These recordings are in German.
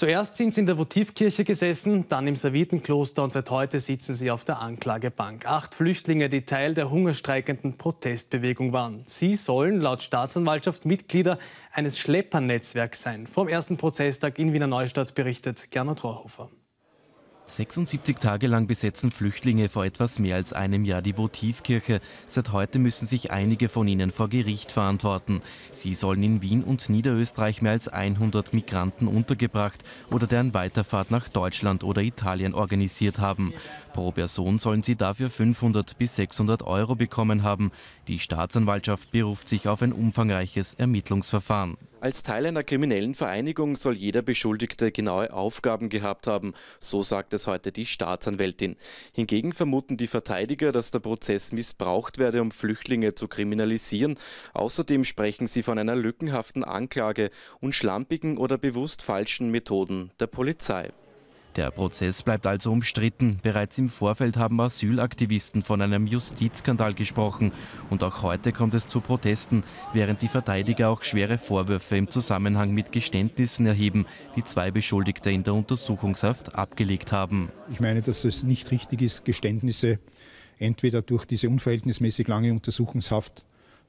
Zuerst sind sie in der Votivkirche gesessen, dann im Servitenkloster und seit heute sitzen sie auf der Anklagebank. Acht Flüchtlinge, die Teil der hungerstreikenden Protestbewegung waren. Sie sollen laut Staatsanwaltschaft Mitglieder eines Schleppernetzwerks sein. Vom ersten Prozesstag in Wiener Neustadt berichtet Gernot Rohrhofer. 76 Tage lang besetzen Flüchtlinge vor etwas mehr als einem Jahr die Votivkirche. Seit heute müssen sich einige von ihnen vor Gericht verantworten. Sie sollen in Wien und Niederösterreich mehr als 100 Migranten untergebracht oder deren Weiterfahrt nach Deutschland oder Italien organisiert haben. Pro Person sollen sie dafür 500 bis 600 Euro bekommen haben. Die Staatsanwaltschaft beruft sich auf ein umfangreiches Ermittlungsverfahren. Als Teil einer kriminellen Vereinigung soll jeder Beschuldigte genaue Aufgaben gehabt haben, so sagt es heute die Staatsanwältin. Hingegen vermuten die Verteidiger, dass der Prozess missbraucht werde, um Flüchtlinge zu kriminalisieren. Außerdem sprechen sie von einer lückenhaften Anklage und schlampigen oder bewusst falschen Methoden der Polizei. Der Prozess bleibt also umstritten. Bereits im Vorfeld haben Asylaktivisten von einem Justizskandal gesprochen. Und auch heute kommt es zu Protesten, während die Verteidiger auch schwere Vorwürfe im Zusammenhang mit Geständnissen erheben, die zwei Beschuldigte in der Untersuchungshaft abgelegt haben. Ich meine, dass es nicht richtig ist, Geständnisse entweder durch diese unverhältnismäßig lange Untersuchungshaft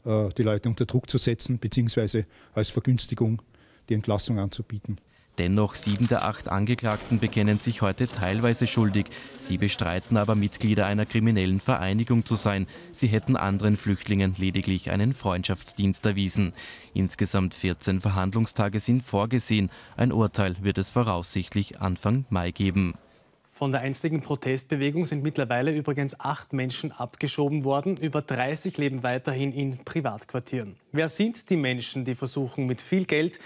äh, die Leute unter Druck zu setzen, beziehungsweise als Vergünstigung die Entlassung anzubieten. Dennoch sieben der acht Angeklagten bekennen sich heute teilweise schuldig. Sie bestreiten aber Mitglieder einer kriminellen Vereinigung zu sein. Sie hätten anderen Flüchtlingen lediglich einen Freundschaftsdienst erwiesen. Insgesamt 14 Verhandlungstage sind vorgesehen. Ein Urteil wird es voraussichtlich Anfang Mai geben. Von der einstigen Protestbewegung sind mittlerweile übrigens acht Menschen abgeschoben worden. Über 30 leben weiterhin in Privatquartieren. Wer sind die Menschen, die versuchen, mit viel Geld